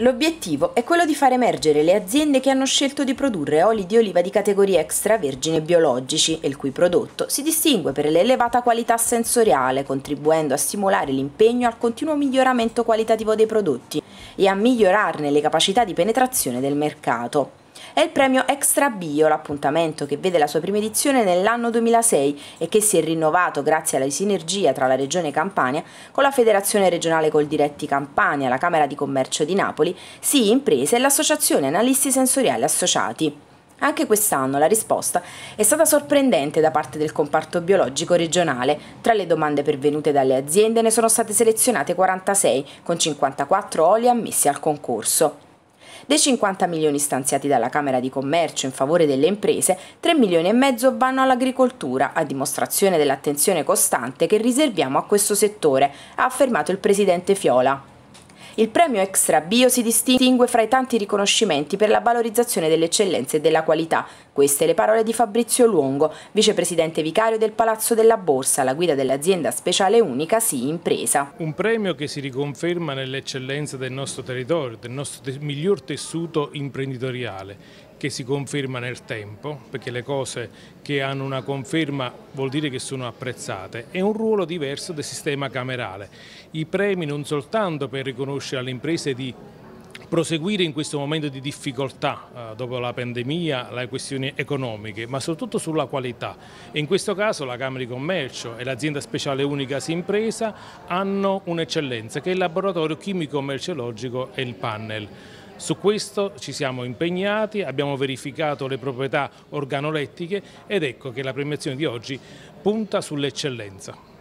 L'obiettivo è quello di far emergere le aziende che hanno scelto di produrre oli di oliva di categoria extravergine e biologici il cui prodotto si distingue per l'elevata qualità sensoriale, contribuendo a stimolare l'impegno al continuo miglioramento qualitativo dei prodotti e a migliorarne le capacità di penetrazione del mercato è il premio Extra Bio, l'appuntamento che vede la sua prima edizione nell'anno 2006 e che si è rinnovato grazie alla sinergia tra la Regione Campania con la Federazione Regionale Col Diretti Campania, la Camera di Commercio di Napoli, SII Imprese e l'Associazione Analisti Sensoriali Associati. Anche quest'anno la risposta è stata sorprendente da parte del comparto biologico regionale. Tra le domande pervenute dalle aziende ne sono state selezionate 46, con 54 oli ammessi al concorso. Dei 50 milioni stanziati dalla Camera di Commercio in favore delle imprese, 3 milioni e mezzo vanno all'agricoltura, a dimostrazione dell'attenzione costante che riserviamo a questo settore, ha affermato il presidente Fiola. Il premio Extra Bio si distingue fra i tanti riconoscimenti per la valorizzazione delle eccellenze e della qualità. Queste le parole di Fabrizio Luongo, vicepresidente vicario del Palazzo della Borsa, la guida dell'azienda speciale unica Si Impresa. Un premio che si riconferma nell'eccellenza del nostro territorio, del nostro miglior tessuto imprenditoriale che si conferma nel tempo, perché le cose che hanno una conferma vuol dire che sono apprezzate, è un ruolo diverso del sistema camerale. I premi non soltanto per riconoscere alle imprese di proseguire in questo momento di difficoltà eh, dopo la pandemia, le questioni economiche, ma soprattutto sulla qualità. in questo caso la Camera di Commercio e l'azienda speciale unica Simpresa hanno un'eccellenza che è il laboratorio chimico-merceologico e il panel. Su questo ci siamo impegnati, abbiamo verificato le proprietà organolettiche ed ecco che la premiazione di oggi punta sull'eccellenza.